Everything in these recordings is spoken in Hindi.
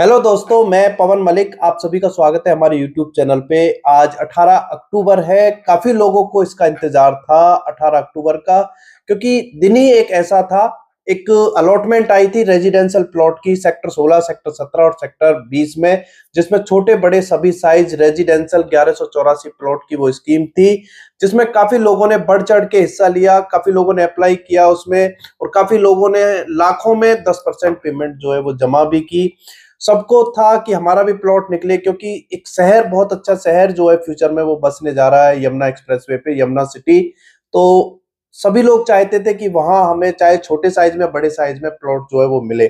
हेलो दोस्तों मैं पवन मलिक आप सभी का स्वागत है हमारे यूट्यूब चैनल पे आज 18 अक्टूबर है काफी लोगों को इसका इंतजार था 18 अक्टूबर का क्योंकि दिन ही एक ऐसा था एक अलॉटमेंट आई थी रेजिडेंशियल प्लॉट की सेक्टर 16 सेक्टर 17 और सेक्टर 20 में जिसमें छोटे बड़े सभी साइज रेजिडेंशियल ग्यारह प्लॉट की वो स्कीम थी जिसमें काफी लोगों ने बढ़ चढ़ के हिस्सा लिया काफी लोगों ने अप्लाई किया उसमें और काफी लोगों ने लाखों में दस परसेंट पेमेंट जो है वो जमा भी की सबको था कि हमारा भी प्लॉट निकले क्योंकि एक शहर बहुत अच्छा शहर जो है फ्यूचर में वो बसने जा रहा है यमुना एक्सप्रेस पे यमुना सिटी तो सभी लोग चाहते थे कि वहां हमें चाहे छोटे साइज में बड़े साइज में प्लॉट जो है वो मिले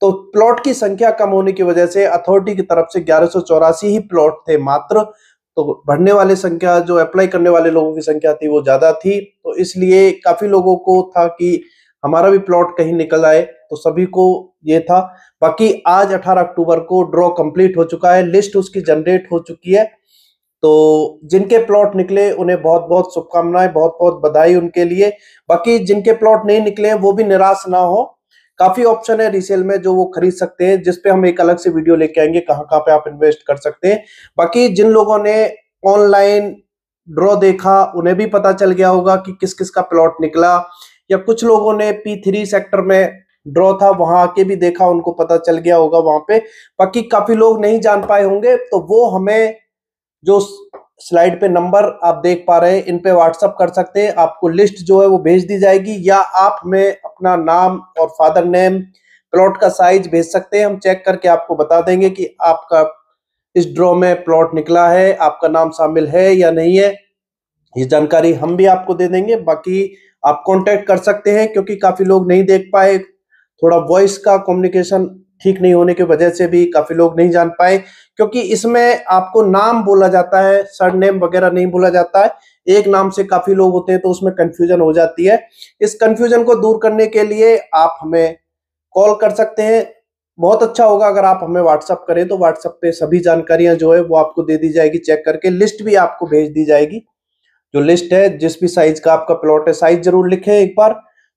तो प्लॉट की संख्या कम होने की वजह से अथॉरिटी की तरफ से ग्यारह ही प्लॉट थे मात्र तो बढ़ने वाले संख्या जो अप्लाई करने वाले लोगों की संख्या थी वो ज्यादा थी तो इसलिए काफी लोगों को था कि हमारा भी प्लॉट कहीं निकल आए तो सभी को ये था बाकी आज 18 अक्टूबर को ड्रॉ कंप्लीट हो चुका है लिस्ट उसकी जनरेट हो चुकी है तो जिनके प्लॉट निकले उन्हें बहुत बहुत शुभकामनाएं बहुत बहुत बधाई उनके लिए बाकी जिनके प्लॉट नहीं निकले वो भी निराश ना हो काफी ऑप्शन है रीसेल में जो वो खरीद सकते हैं जिसपे हम एक अलग से वीडियो लेके आएंगे कहाँ कहाँ पे आप इन्वेस्ट कर सकते हैं बाकी जिन लोगों ने ऑनलाइन ड्रॉ देखा उन्हें भी पता चल गया होगा कि किस किस का प्लॉट निकला या कुछ लोगों ने पी थ्री सेक्टर में ड्रॉ था वहां आके भी देखा उनको पता चल गया होगा वहां पे बाकी काफी लोग नहीं जान पाए होंगे तो वो हमें जो स्लाइड पे नंबर आप देख पा रहे हैं इन पे व्हाट्सअप कर सकते हैं आपको लिस्ट जो है वो भेज दी जाएगी या आप हमें अपना नाम और फादर नेम प्लॉट का साइज भेज सकते हैं हम चेक करके आपको बता देंगे कि आपका इस ड्रॉ में प्लॉट निकला है आपका नाम शामिल है या नहीं है ये जानकारी हम भी आपको दे देंगे बाकी आप कांटेक्ट कर सकते हैं क्योंकि काफ़ी लोग नहीं देख पाए थोड़ा वॉइस का कम्युनिकेशन ठीक नहीं होने की वजह से भी काफ़ी लोग नहीं जान पाए क्योंकि इसमें आपको नाम बोला जाता है सर नेम वगैरह नहीं बोला जाता है एक नाम से काफ़ी लोग होते हैं तो उसमें कन्फ्यूजन हो जाती है इस कन्फ्यूजन को दूर करने के लिए आप हमें कॉल कर सकते हैं बहुत अच्छा होगा अगर आप हमें व्हाट्सअप करें तो व्हाट्सअप पे सभी जानकारियां जो है वो आपको दे दी जाएगी चेक करके लिस्ट भी आपको भेज दी जाएगी जो लिस्ट है जिस भी साइज का आपका प्लॉट है साइज जरूर लिखें एक बार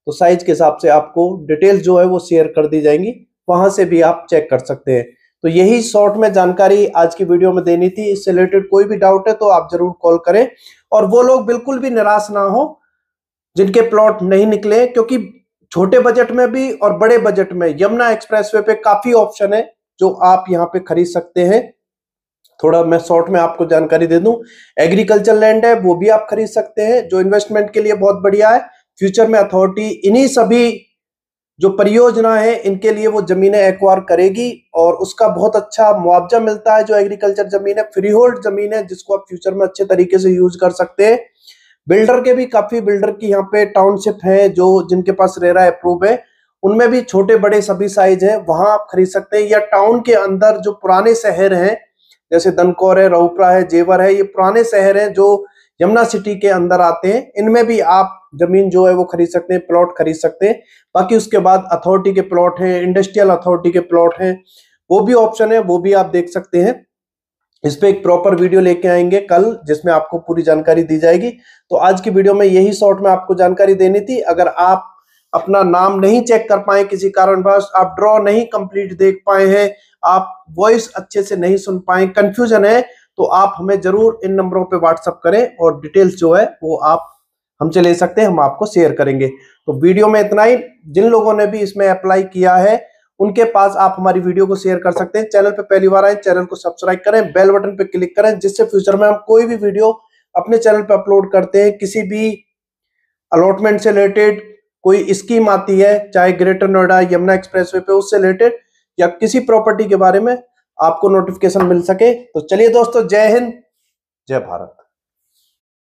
तो साइज के हिसाब से आपको डिटेल्स जो है वो शेयर कर दी जाएंगी वहां से भी आप चेक कर सकते हैं तो यही शॉर्ट में जानकारी आज की वीडियो में देनी थी इससे रिलेटेड कोई भी डाउट है तो आप जरूर कॉल करें और वो लोग बिल्कुल भी निराश ना हो जिनके प्लॉट नहीं निकले क्योंकि छोटे बजट में भी और बड़े बजट में यमुना एक्सप्रेसवे पे काफी ऑप्शन है जो आप यहाँ पे खरीद सकते हैं थोड़ा मैं शॉर्ट में आपको जानकारी दे दूं एग्रीकल्चर लैंड है वो भी आप खरीद सकते हैं जो इन्वेस्टमेंट के लिए बहुत बढ़िया है फ्यूचर में अथॉरिटी इन्हीं सभी जो परियोजना है इनके लिए वो जमीनें एक्वायर करेगी और उसका बहुत अच्छा मुआवजा मिलता है जो एग्रीकल्चर जमीन है फ्री होल्ड जमीन है जिसको आप फ्यूचर में अच्छे तरीके से यूज कर सकते हैं बिल्डर के भी काफी बिल्डर की यहाँ पे टाउनशिप है जो जिनके पास रेरा अप्रूव है उनमें भी छोटे बड़े सभी साइज है वहां आप खरीद सकते हैं या टाउन के अंदर जो पुराने शहर हैं जैसे दनकौर है रऊपरा है जेवर है ये पुराने शहर हैं जो यमुना सिटी के अंदर आते हैं इनमें भी आप जमीन जो है वो खरीद सकते हैं प्लॉट खरीद सकते हैं बाकी उसके बाद अथॉरिटी के प्लॉट हैं इंडस्ट्रियल अथॉरिटी के प्लॉट हैं वो भी ऑप्शन है वो भी आप देख सकते हैं इस पर एक प्रॉपर वीडियो लेके आएंगे कल जिसमें आपको पूरी जानकारी दी जाएगी तो आज की वीडियो में यही शॉर्ट में आपको जानकारी देनी थी अगर आप अपना नाम नहीं चेक कर पाए किसी कारणवश आप ड्रॉ नहीं कंप्लीट देख पाए हैं आप वॉइस अच्छे से नहीं सुन पाए कंफ्यूजन है तो आप हमें जरूर इन नंबरों पे व्हाट्सअप करें और डिटेल्स जो है वो आप हमसे ले सकते हैं हम आपको शेयर करेंगे तो वीडियो में इतना ही जिन लोगों ने भी इसमें अप्लाई किया है उनके पास आप हमारी वीडियो को शेयर कर सकते हैं चैनल पर पहली बार आए चैनल को सब्सक्राइब करें बेल बटन पर क्लिक करें जिससे फ्यूचर में हम कोई भी वीडियो अपने चैनल पर अपलोड करते हैं किसी भी अलॉटमेंट से रिलेटेड कोई स्कीम आती है चाहे ग्रेटर नोएडा यमुना एक्सप्रेसवे पे उससे रिलेटेड या किसी प्रॉपर्टी के बारे में आपको नोटिफिकेशन मिल सके तो चलिए दोस्तों जय हिंद जय भारत